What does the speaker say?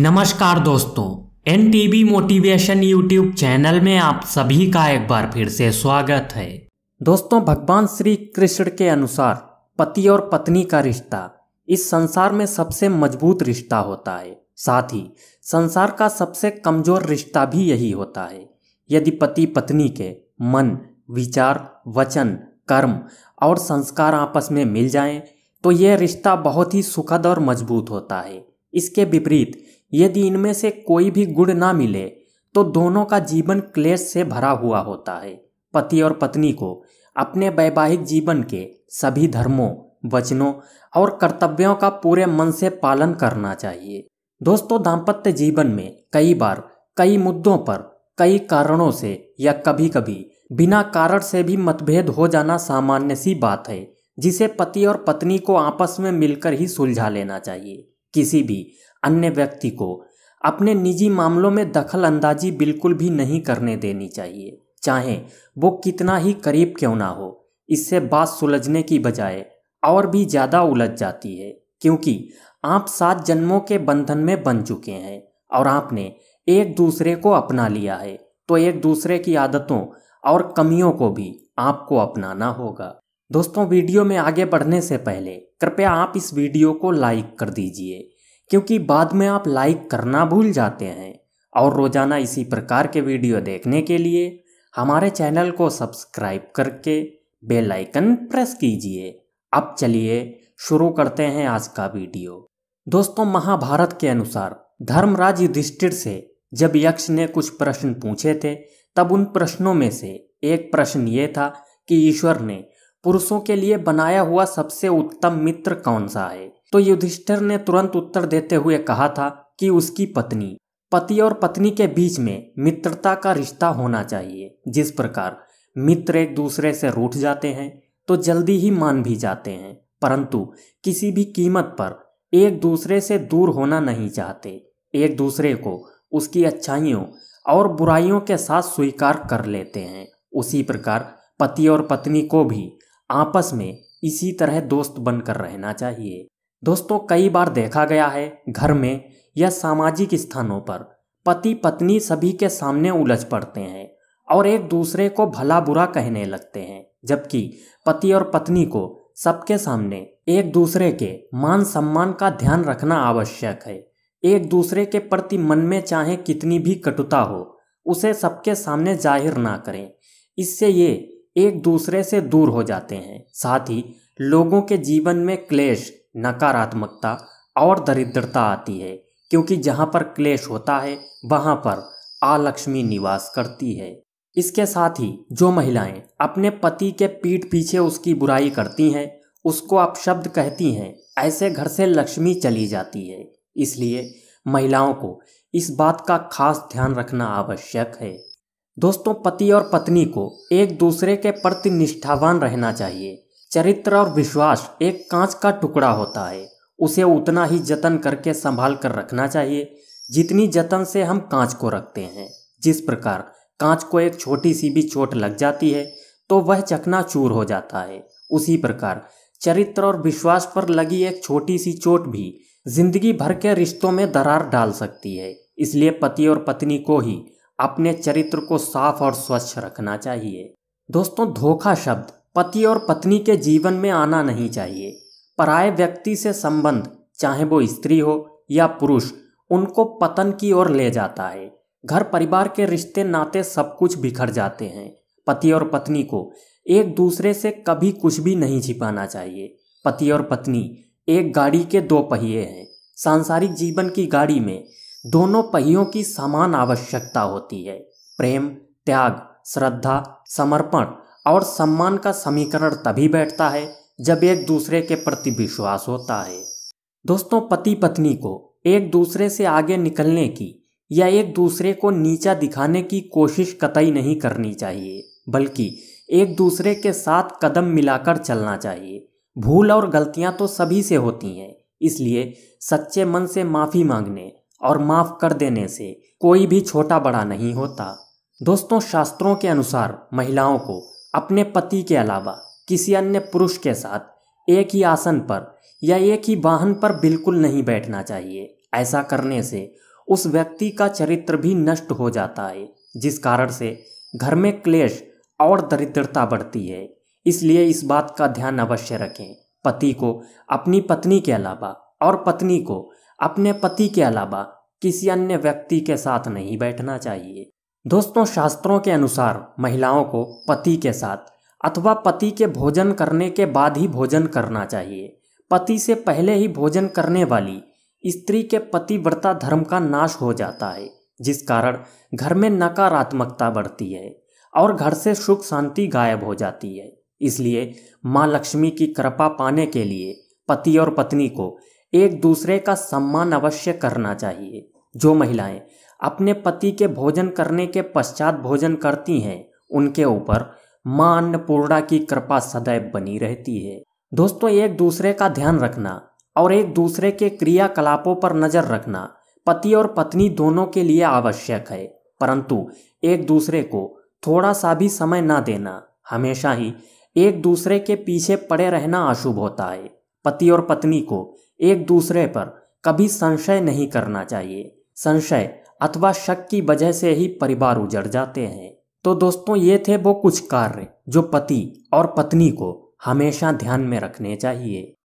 नमस्कार दोस्तों N T motivation YouTube channel में आप सभी का एक बार फिर से स्वागत है दोस्तों भगवान श्री कृष्ण के अनुसार पति और पत्नी का रिश्ता इस संसार में सबसे मजबूत रिश्ता होता है साथ ही संसार का सबसे कमजोर रिश्ता भी यही होता है यदि पति पत्नी के मन विचार वचन कर्म और संस्कार आपस में मिल जाएं, तो यह रिश्ता बहुत ही सुखद और मजबूत होता है इसके विपरीत यदि इनमें से कोई भी गुण ना मिले तो दोनों का जीवन क्लेश से भरा हुआ होता है पति और पत्नी को अपने वैवाहिक जीवन के सभी धर्मों वचनों और कर्तव्यों का पूरे मन से पालन करना चाहिए दोस्तों दाम्पत्य जीवन में कई बार कई मुद्दों पर कई कारणों से या कभी कभी बिना कारण से भी मतभेद हो जाना सामान्य सी बात है जिसे पति और पत्नी को आपस में मिलकर ही सुलझा लेना चाहिए किसी भी अन्य व्यक्ति को अपने निजी मामलों में दखल अंदाजी बिल्कुल भी नहीं करने देनी चाहिए चाहे वो कितना ही करीब क्यों ना हो इससे बात सुलझने की बजाय और भी ज़्यादा उलझ जाती है क्योंकि आप सात जन्मों के बंधन में बन चुके हैं और आपने एक दूसरे को अपना लिया है तो एक दूसरे की आदतों और कमियों को भी आपको अपनाना होगा दोस्तों वीडियो में आगे बढ़ने से पहले कृपया आप इस वीडियो को लाइक कर दीजिए क्योंकि बाद में आप लाइक करना भूल जाते हैं और रोज़ाना इसी प्रकार के वीडियो देखने के लिए हमारे चैनल को सब्सक्राइब करके बेल आइकन प्रेस कीजिए अब चलिए शुरू करते हैं आज का वीडियो दोस्तों महाभारत के अनुसार धर्मराज युधिष्ठिर से जब यक्ष ने कुछ प्रश्न पूछे थे तब उन प्रश्नों में से एक प्रश्न ये था कि ईश्वर ने पुरुषों के लिए बनाया हुआ सबसे उत्तम मित्र कौन सा है तो युधिष्ठिर ने तुरंत उत्तर देते हुए कहा था कि उसकी पत्नी पति और पत्नी के बीच में मित्रता का रिश्ता होना चाहिए जिस प्रकार मित्र एक दूसरे से रूठ जाते हैं तो जल्दी ही मान भी जाते हैं परंतु किसी भी कीमत पर एक दूसरे से दूर होना नहीं चाहते एक दूसरे को उसकी अच्छाइयों और बुराइयों के साथ स्वीकार कर लेते हैं उसी प्रकार पति और पत्नी को भी आपस में इसी तरह दोस्त बनकर रहना चाहिए दोस्तों कई बार देखा गया है घर में या सामाजिक स्थानों पर पति पत्नी सभी के सामने उलझ पड़ते हैं और एक दूसरे को भला बुरा कहने लगते हैं जबकि पति और पत्नी को सबके सामने एक दूसरे के मान सम्मान का ध्यान रखना आवश्यक है एक दूसरे के प्रति मन में चाहे कितनी भी कटुता हो उसे सबके सामने जाहिर ना करें इससे ये एक दूसरे से दूर हो जाते हैं साथ ही लोगों के जीवन में क्लेश नकारात्मकता और दरिद्रता आती है क्योंकि जहाँ पर क्लेश होता है वहाँ पर आलक्ष्मी निवास करती है इसके साथ ही जो महिलाएं अपने पति के पीठ पीछे उसकी बुराई करती हैं उसको आप शब्द कहती हैं ऐसे घर से लक्ष्मी चली जाती है इसलिए महिलाओं को इस बात का खास ध्यान रखना आवश्यक है दोस्तों पति और पत्नी को एक दूसरे के प्रति निष्ठावान रहना चाहिए चरित्र और विश्वास एक कांच का टुकड़ा होता है उसे उतना ही जतन करके संभाल कर रखना चाहिए जितनी जतन से हम कांच को रखते हैं जिस प्रकार कांच को एक छोटी सी भी चोट लग जाती है तो वह चकना चूर हो जाता है उसी प्रकार चरित्र और विश्वास पर लगी एक छोटी सी चोट भी जिंदगी भर के रिश्तों में दरार डाल सकती है इसलिए पति और पत्नी को ही अपने चरित्र को साफ और स्वच्छ रखना चाहिए दोस्तों धोखा शब्द पति और पत्नी के जीवन में आना नहीं चाहिए पराय व्यक्ति से संबंध चाहे वो स्त्री हो या पुरुष उनको पतन की ओर ले जाता है घर परिवार के रिश्ते नाते सब कुछ बिखर जाते हैं पति और पत्नी को एक दूसरे से कभी कुछ भी नहीं छिपाना चाहिए पति और पत्नी एक गाड़ी के दो पहिए हैं सांसारिक जीवन की गाड़ी में दोनों पहियों की समान आवश्यकता होती है प्रेम त्याग श्रद्धा समर्पण और सम्मान का समीकरण तभी बैठता है जब एक दूसरे के प्रति विश्वास होता है दोस्तों पति पत्नी को एक दूसरे से आगे निकलने की या एक दूसरे को नीचा दिखाने की कोशिश कतई नहीं करनी चाहिए बल्कि एक दूसरे के साथ कदम मिलाकर चलना चाहिए भूल और गलतियां तो सभी से होती हैं इसलिए सच्चे मन से माफ़ी मांगने और माफ़ कर देने से कोई भी छोटा बड़ा नहीं होता दोस्तों शास्त्रों के अनुसार महिलाओं को अपने पति के अलावा किसी अन्य पुरुष के साथ एक ही आसन पर या एक ही वाहन पर बिल्कुल नहीं बैठना चाहिए ऐसा करने से उस व्यक्ति का चरित्र भी नष्ट हो जाता है जिस कारण से घर में क्लेश और दरिद्रता बढ़ती है इसलिए इस बात का ध्यान अवश्य रखें पति को अपनी पत्नी के अलावा और पत्नी को अपने पति के अलावा किसी अन्य व्यक्ति के साथ नहीं बैठना चाहिए दोस्तों शास्त्रों के अनुसार महिलाओं को पति के साथ अथवा पति के भोजन करने के बाद ही भोजन करना चाहिए पति से पहले ही भोजन करने वाली स्त्री के पतिव्रता धर्म का नाश हो जाता है जिस कारण घर में नकारात्मकता बढ़ती है और घर से सुख शांति गायब हो जाती है इसलिए माँ लक्ष्मी की कृपा पाने के लिए पति और पत्नी को एक दूसरे का सम्मान अवश्य करना चाहिए जो महिलाएं अपने पति के भोजन करने के पश्चात भोजन करती हैं उनके ऊपर माँ अन्नपूर्णा की कृपा सदैव बनी रहती है दोस्तों एक दूसरे का ध्यान रखना और एक दूसरे के क्रियाकलापों पर नजर रखना पति और पत्नी दोनों के लिए आवश्यक है परंतु एक दूसरे को थोड़ा सा भी समय ना देना हमेशा ही एक दूसरे के पीछे पड़े रहना अशुभ होता है पति और पत्नी को एक दूसरे पर कभी संशय नहीं करना चाहिए संशय अथवा शक की वजह से ही परिवार उजड़ जाते हैं तो दोस्तों ये थे वो कुछ कार्य जो पति और पत्नी को हमेशा ध्यान में रखने चाहिए